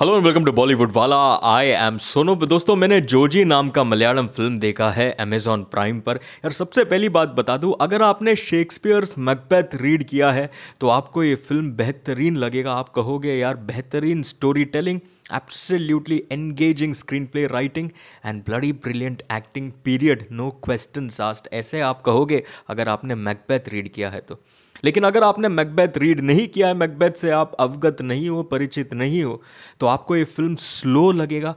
Hello and welcome to Bollywood वाला I M सोनो दोस्तों मैंने जोजी नाम का मलयालम फिल्म देखा है अमेजॉन प्राइम पर यार सबसे पहली बात बता दूं अगर आपने शेक्सपियर्स मैकबैथ रीड किया है तो आपको ये फिल्म बेहतरीन लगेगा आप कहोगे यार बेहतरीन story telling absolutely engaging screen play writing and bloody brilliant acting period no question आस्ट ऐसे आप कहोगे अगर आपने मैकबैथ रीड किया है तो लेकिन अगर आपने मैकबैथ रीड नहीं किया है मैकबैथ से आप अवगत नहीं हो परिचित नहीं हो तो आपको ये फिल्म स्लो लगेगा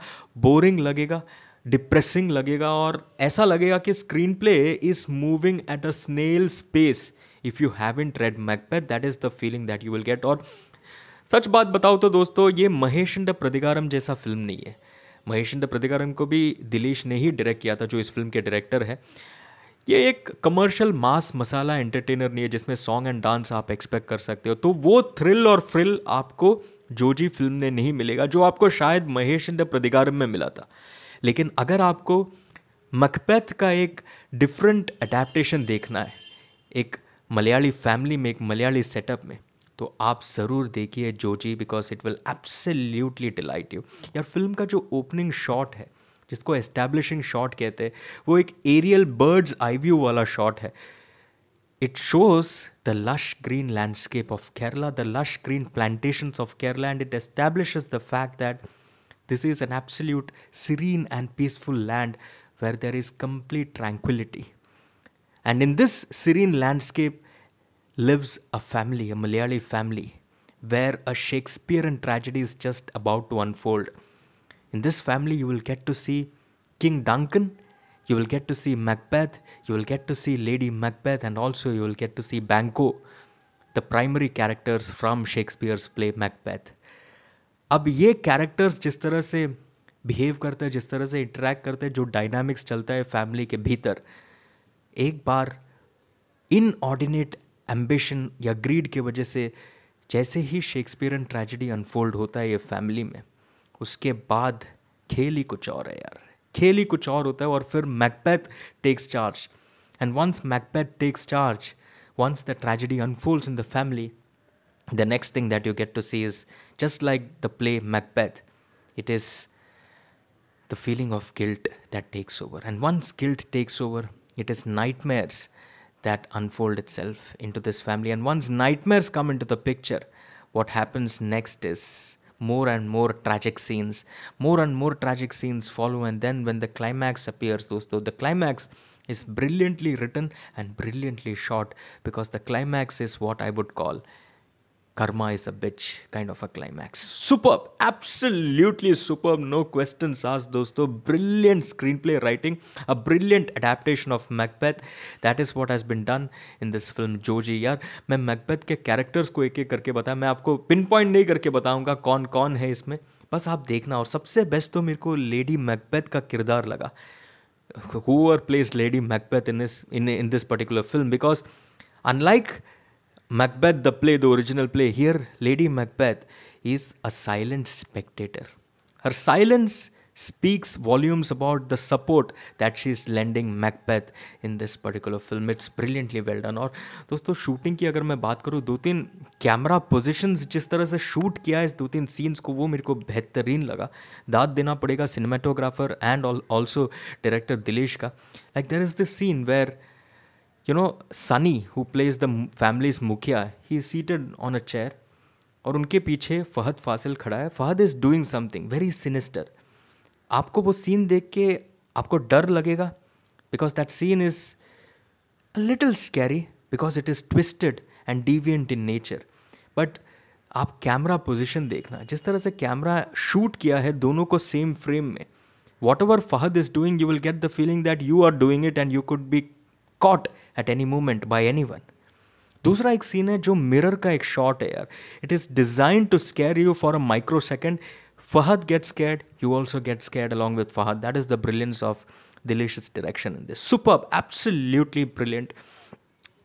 बोरिंग लगेगा डिप्रेसिंग लगेगा और ऐसा लगेगा कि screen play is moving at a snail space if you have in trade Macbeth that is the feeling that you will get और सच बात बताओ तो दोस्तों ये महेश इंड प्रतिकारम जैसा फिल्म नहीं है महेश इंड प्रतिकारम को भी दिलेश ने ही डायरेक्ट किया था जो इस फिल्म के डायरेक्टर है ये एक कमर्शियल मास मसाला एंटरटेनर नहीं है जिसमें सॉन्ग एंड डांस आप एक्सपेक्ट कर सकते हो तो वो थ्रिल और फ्रिल आपको जोजी फिल्म ने नहीं मिलेगा जो आपको शायद महेश इंद्र प्रदिगारम में मिला था लेकिन अगर आपको मकपैथ का एक डिफरेंट अडेप्टशन देखना है एक मलयाली फैमिली में एक मलयाली सेटअप में तो आप ज़रूर देखिए Joji because it will absolutely delight you यार फिल्म का जो ओपनिंग शॉट है जिसको एस्टैब्लिशिंग शॉट कहते हैं वो एक एरियल बर्ड्स आई व्यू वाला शॉट है it shows the lush green landscape of Kerala the lush green plantations of Kerala and it establish the fact that this is an absolute serene and peaceful land where there is complete tranquility and in this serene landscape lives a family a Malayali family where a Shakespeare and tragedy is just about to unfold In this family, you will get to see King Duncan, you will get to see Macbeth, you will get to see Lady Macbeth, and also you will get to see Banquo, the primary characters from Shakespeare's play Macbeth. अब ये characters जिस तरह से behave करते हैं जिस तरह से इंटरेक्ट करते हैं जो डायनामिक्स चलता है फैमिली के भीतर एक बार इन ऑर्डिनेट एम्बिशन या ग्रीड के वजह से जैसे ही शेक्सपियरन ट्रेजिडी अनफोल्ड होता है ये फैमिली में उसके बाद खेल ही कुछ और है यार खेल ही कुछ और होता है और फिर Macbeth takes charge and once Macbeth takes charge once the tragedy unfolds in the family the next thing that you get to see is just like the play Macbeth it is the feeling of guilt that takes over and once guilt takes over it is nightmares that unfold itself into this family and once nightmares come into the picture what happens next is more and more tragic scenes more and more tragic scenes follow and then when the climax appears those though the climax is brilliantly written and brilliantly shot because the climax is what i would call karma is a bitch kind of a climax superb absolutely superb no questions asked dosto brilliant screenplay writing a brilliant adaptation of macbeth that is what has been done in this film joji yaar main macbeth ke characters ko ek ek karke bata main aapko pinpoint nahi karke bataunga बताऊंगा कौन hai isme इसमें बस आप देखना और सबसे best तो मेरे को लेडी मैकबेथ का किरदार लगा हुर place lady Macbeth in this in in this particular film because unlike Macbeth, the play, the original play, here Lady Macbeth is a silent spectator. Her silence speaks volumes about the support that she is lending Macbeth in this particular film. It's brilliantly well done. Or दोस्तों shooting की अगर मैं बात करूँ दो तीन camera positions जिस तरह से shoot किया है इस दो तीन scenes को वो मेरे को बेहतरीन लगा दाद देना पड़ेगा cinematographer and also director Dilesh का Like there is this scene where you know Sunny who plays the family's मुखिया he is seated on a chair और उनके पीछे फहद फासिल खड़ा है Fahadh is doing something very sinister आपको वो सीन देख के आपको डर लगेगा because that scene is a little scary because it is twisted and deviant in nature but आप कैमरा पोजिशन देखना जिस तरह से कैमरा शूट किया है दोनों को सेम फ्रेम में whatever Fahadh is doing you will get the feeling that you are doing it and you could be caught at any moment by one दूसरा एक सीन है जो मिरर का एक शॉट है यार it is design to scare you for a micro second Fahadh get scared you also get scared along with Fahadh that is the brilliance of Dileesh's direction in this super absolutely brilliant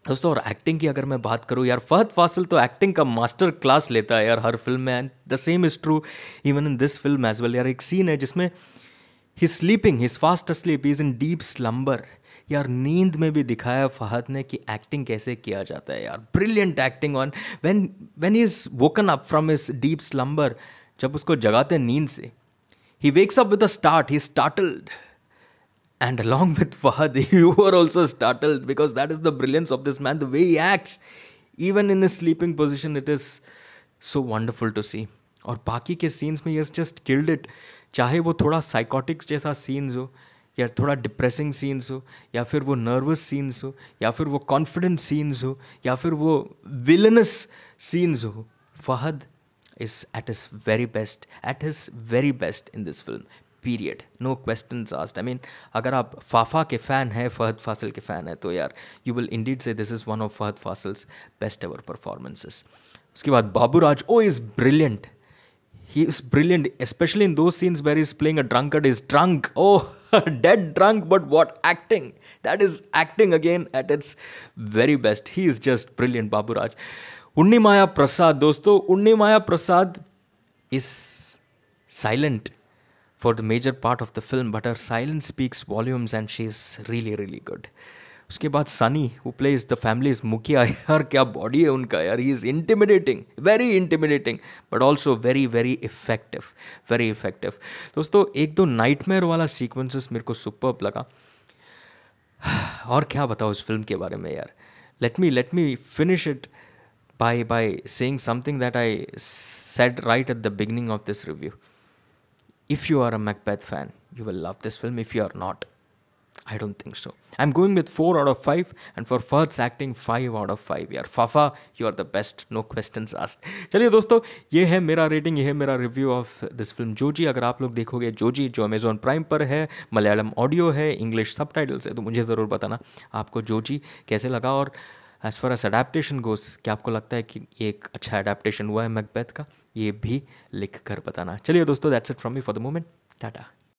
दोस्तों और acting की अगर मैं बात करूँ यार फहद फासिल तो एक्टिंग का मास्टर क्लास लेता है यार हर फिल्म में and the same is true even in this film as well यार एक सीन है जिसमें he sleeping his fast sleep is in deep slumber यार नींद में भी दिखाया फहद ने कि एक्टिंग कैसे किया जाता है यार brilliant acting on when when is woken up from is deep slumber जब उसको जगाते नींद से he wakes up with a start he startled and along with Fahadh you are also startled because that is the brilliance of this man the way acts even in in his sleeping position, it is so wonderful to और बाकी के scenes में yes just killed it चाहे वो थोड़ा psychotic जैसा scenes हो या थोड़ा डिप्रेसिंग सीन्स हो या फिर वो नर्वस सीन्स हो या फिर वो कॉन्फिडेंट सीन्स हो या फिर वो विलनस सीन्स हो Fahadh is at is very best at is very best in this film period no question asked I mean अगर आप फाफा के फ़ैन हैं फ़हद फासिल के फ़ैन हैं तो यार you will indeed say this is one of Fahadh Faasil's best ever performances उसके बाद राज ओ is brilliant he is brilliant especially in two scenes where is playing a drunk is drunk oh Dead drunk, but what acting? That is acting again at its very best. He is just brilliant, Babu Raj. Maya Prasad, Prasad दोस्तों Unni Maya Prasad is for the major part of the film, but her silence speaks volumes and she is really, really good. उसके बाद सनी वो plays the families मुखिया यार क्या body है उनका यार he is intimidating very intimidating but also very very effective very effective दोस्तों एक दो नाइटमेयर वाला सीक्वेंसेस मेरे को सुपर लगा और क्या बताओ उस फिल्म के बारे में यार let me let me finish it by by saying something that I said right at the beginning of this review if you are a Macbeth fan you will love this film if you are not I don't think so I am going with four out of five and for first acting five out of five you are Fafa you are the best no question asked चलिए दोस्तों ये है मेरा rating ये है मेरा review of this film Joji अगर आप लोग देखोगे जोजी जो अमेजोन प्राइम पर है मलयालम ऑडियो है इंग्लिश सब है तो मुझे ज़रूर बताना आपको जोजी कैसे लगा और as far as adaptation goes क्या आपको लगता है कि ये एक अच्छा अडेप्टशन हुआ है मैकबैथ का ये भी लिख कर बताना चलिए दोस्तों that's it from me for the moment Tata